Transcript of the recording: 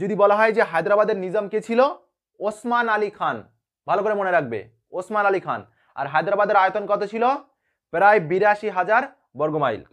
যদি বলা হয় যে হায়দ্রাবাদের নিজাম কে ছিল ওসমান আলী খান ভালো করে মনে রাখবে ওসমান আলী খান আর হায়দ্রাবাদের আয়তন কত ছিল প্রায় বিরাশি হাজার বর্গমাইল